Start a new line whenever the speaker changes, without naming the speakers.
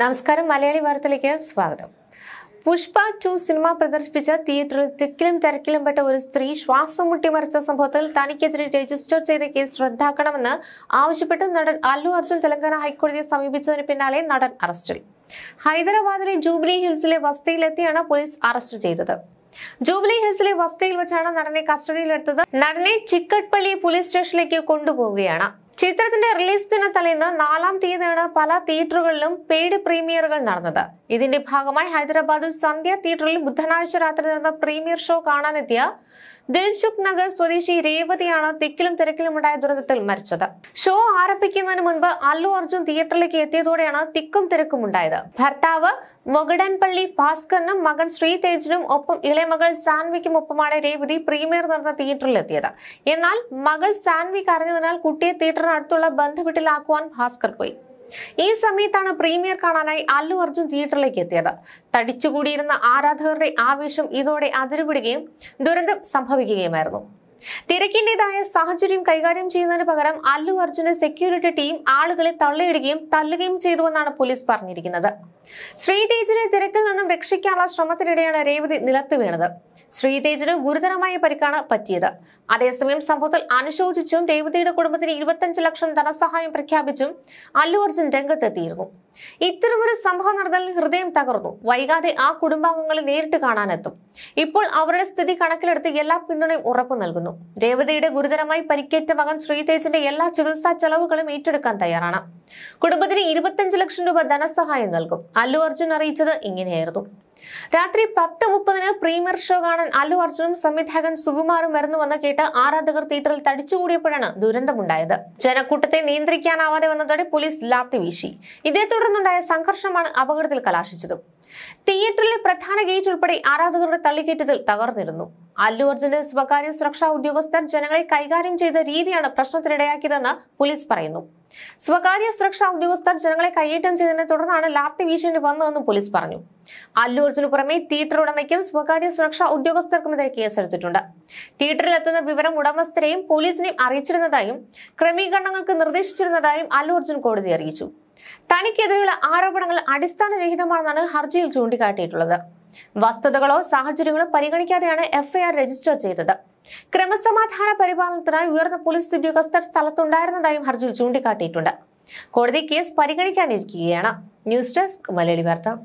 നമസ്കാരം മലയാളി വാർത്തയിലേക്ക് സ്വാഗതം പുഷ്പ ടു സിനിമ പ്രദർശിപ്പിച്ച തിയേറ്ററിൽ തിക്കിലും തിരക്കിലും പെട്ട ഒരു സ്ത്രീ ശ്വാസം മുട്ടിമറിച്ച സംഭവത്തിൽ തനിക്കെതിരെ രജിസ്റ്റർ ചെയ്ത കേസ് റദ്ദാക്കണമെന്ന് ആവശ്യപ്പെട്ട് നടൻ അല്ലു അർജുൻ തെലങ്കാന ഹൈക്കോടതിയെ സമീപിച്ചതിന് പിന്നാലെ നടൻ അറസ്റ്റിൽ ഹൈദരാബാദിലെ ജൂബിലി ഹിൽസിലെ വസതിയിലെത്തിയാണ് പോലീസ് അറസ്റ്റ് ചെയ്തത് ജൂബിലി ഹിൽസിലെ വസതിയിൽ വെച്ചാണ് നടനെ കസ്റ്റഡിയിലെടുത്തത് നടനെ ചിക്കട്ട്പള്ളി പോലീസ് സ്റ്റേഷനിലേക്ക് കൊണ്ടുപോവുകയാണ് ചിത്രത്തിന്റെ റിലീസ് ദിന തലേന്ന് നാലാം തീയതിയാണ് പല തിയേറ്ററുകളിലും പെയ്ഡ് പ്രീമിയറുകൾ നടന്നത് ഇതിന്റെ ഭാഗമായി ഹൈദരാബാദിൽ സന്ധ്യ തിയേറ്ററിൽ ബുധനാഴ്ച രാത്രി നടന്ന പ്രീമിയർ ഷോ കാണാനെത്തിയ ദിൽഷുഖ് നഗർ സ്വദേശി രേവതിയാണ് തിക്കിലും ഉണ്ടായ ദുരന്തത്തിൽ മരിച്ചത് ഷോ ആരംഭിക്കുന്നതിന് മുൻപ് അല്ലു അർജുൻ തിയേറ്ററിലേക്ക് എത്തിയതോടെയാണ് തിക്കും തിരക്കും ഉണ്ടായത് ഭർത്താവ് മൊഗഡൻപള്ളി ഭാസ്കറിനും മകൻ ശ്രീതേജിനും ഒപ്പം ഇളയമകൾ സാൻവിക്കും ഒപ്പമാണ് രേവതി പ്രീമിയർ നടന്ന എത്തിയത് എന്നാൽ മകൾ സാൻവി അറിഞ്ഞതിനാൽ കുട്ടിയെ തിയേറ്ററിനടുത്തുള്ള ബന്ധുവീട്ടിലാക്കുവാൻ ഭാസ്കർ പോയി ഈ സമയത്താണ് പ്രീമിയർ കാണാനായി അല്ലു അർജുൻ തിയേറ്ററിലേക്ക് എത്തിയത് തടിച്ചുകൂടിയിരുന്ന ആരാധകരുടെ ആവേശം ഇതോടെ അതിരുപിടുകയും ദുരന്തം സംഭവിക്കുകയുമായിരുന്നു തിരക്കിന്റേതായ സാഹചര്യം കൈകാര്യം ചെയ്യുന്നതിന് പകരം അല്ലു അർജുന സെക്യൂരിറ്റി ടീം ആളുകളെ തള്ളിയിടുകയും തള്ളുകയും ചെയ്തുവെന്നാണ് പോലീസ് പറഞ്ഞിരിക്കുന്നത് ശ്രീതേജിനെ തിരക്കിൽ നിന്നും രക്ഷിക്കാനുള്ള ശ്രമത്തിനിടെയാണ് രേവതി നിലത്ത് വീണത് ശ്രീതേജിന് ഗുരുതരമായ പരിക്കാണ് പറ്റിയത് അതേസമയം സംഭവത്തിൽ അനുശോചിച്ചും രേവതിയുടെ കുടുംബത്തിന് ഇരുപത്തഞ്ച് ലക്ഷം ധനസഹായം പ്രഖ്യാപിച്ചും അല്ലു അർജുൻ രംഗത്തെത്തിയിരുന്നു ഇത്തരമൊരു സംഭവം നടന്നാൽ ഹൃദയം തകർന്നു വൈകാതെ ആ കുടുംബാംഗങ്ങളെ നേരിട്ട് കാണാനെത്തും ഇപ്പോൾ അവരുടെ സ്ഥിതി കണക്കിലെടുത്ത് എല്ലാ പിന്തുണയും ഉറപ്പു നൽകുന്നു രേവതയുടെ ഗുരുതരമായി പരിക്കേറ്റ മകൻ ശ്രീതേജിന്റെ എല്ലാ ചികിത്സാ ചെലവുകളും ഏറ്റെടുക്കാൻ തയ്യാറാണ് കുടുംബത്തിന് ഇരുപത്തിയഞ്ച് ലക്ഷം രൂപ ധനസഹായം നൽകും അല്ലു അർജുൻ അറിയിച്ചത് ഇങ്ങനെയായിരുന്നു രാത്രി പത്ത് മുപ്പതിന് പ്രീമിയർ ഷോ കാണാൻ അല്ലു അർജുനും സംവിധായകൻ സുകുമാറും വരുന്നുവെന്ന് കേട്ട് ആരാധകർ തിയേറ്ററിൽ തടിച്ചുകൂടിയപ്പോഴാണ് ദുരന്തമുണ്ടായത് ജനക്കൂട്ടത്തെ നിയന്ത്രിക്കാനാവാതെ വന്നതോടെ പോലീസ് ലാത്തി വീശി ഇതേ തുടർന്നുണ്ടായ സംഘർഷമാണ് അപകടത്തിൽ കലാശിച്ചതും തിയേറ്ററിലെ പ്രധാന ഗേറ്റ് ഉൾപ്പെടെ ആരാധകരുടെ തള്ളിക്കേറ്റത്തിൽ തകർന്നിരുന്നു അല്ലു അർജുന്റെ സ്വകാര്യ സുരക്ഷാ ഉദ്യോഗസ്ഥർ ജനങ്ങളെ കൈകാര്യം ചെയ്ത രീതിയാണ് പ്രശ്നത്തിനിടയാക്കിയതെന്ന് പോലീസ് പറയുന്നു സ്വകാര്യ സുരക്ഷാ ഉദ്യോഗസ്ഥർ ജനങ്ങളെ കയ്യേറ്റം ചെയ്തതിനെ തുടർന്നാണ് ലാത്തി വീശേണ്ടി വന്നതെന്നും പോലീസ് പറഞ്ഞു അല്ലു അർജുന് പുറമെ തിയേറ്റർ ഉടമയ്ക്കും സ്വകാര്യ സുരക്ഷാ ഉദ്യോഗസ്ഥർക്കുമെതിരെ കേസെടുത്തിട്ടുണ്ട് തിയേറ്ററിലെത്തുന്ന വിവരം ഉടമസ്ഥരെയും പോലീസിനെയും അറിയിച്ചിരുന്നതായും ക്രമീകരണങ്ങൾക്ക് നിർദ്ദേശിച്ചിരുന്നതായും അല്ലു അർജുൻ കോടതി അറിയിച്ചു തനിക്കെതിരെയുള്ള ആരോപണങ്ങൾ അടിസ്ഥാനരഹിതമാണെന്നാണ് ഹർജിയിൽ ചൂണ്ടിക്കാട്ടിയിട്ടുള്ളത് വസ്തുതകളോ സാഹചര്യങ്ങളോ പരിഗണിക്കാതെയാണ് എഫ്ഐആർ രജിസ്റ്റർ ചെയ്തത് ക്രമസമാധാന പരിപാലനത്തിനായി ഉയർന്ന പോലീസ് ഉദ്യോഗസ്ഥർ സ്ഥലത്തുണ്ടായിരുന്നതായും ഹർജിയിൽ ചൂണ്ടിക്കാട്ടിയിട്ടുണ്ട് കോടതി കേസ് പരിഗണിക്കാനിരിക്കുകയാണ് ന്യൂസ് ഡെസ്ക് മലയാളി വാർത്ത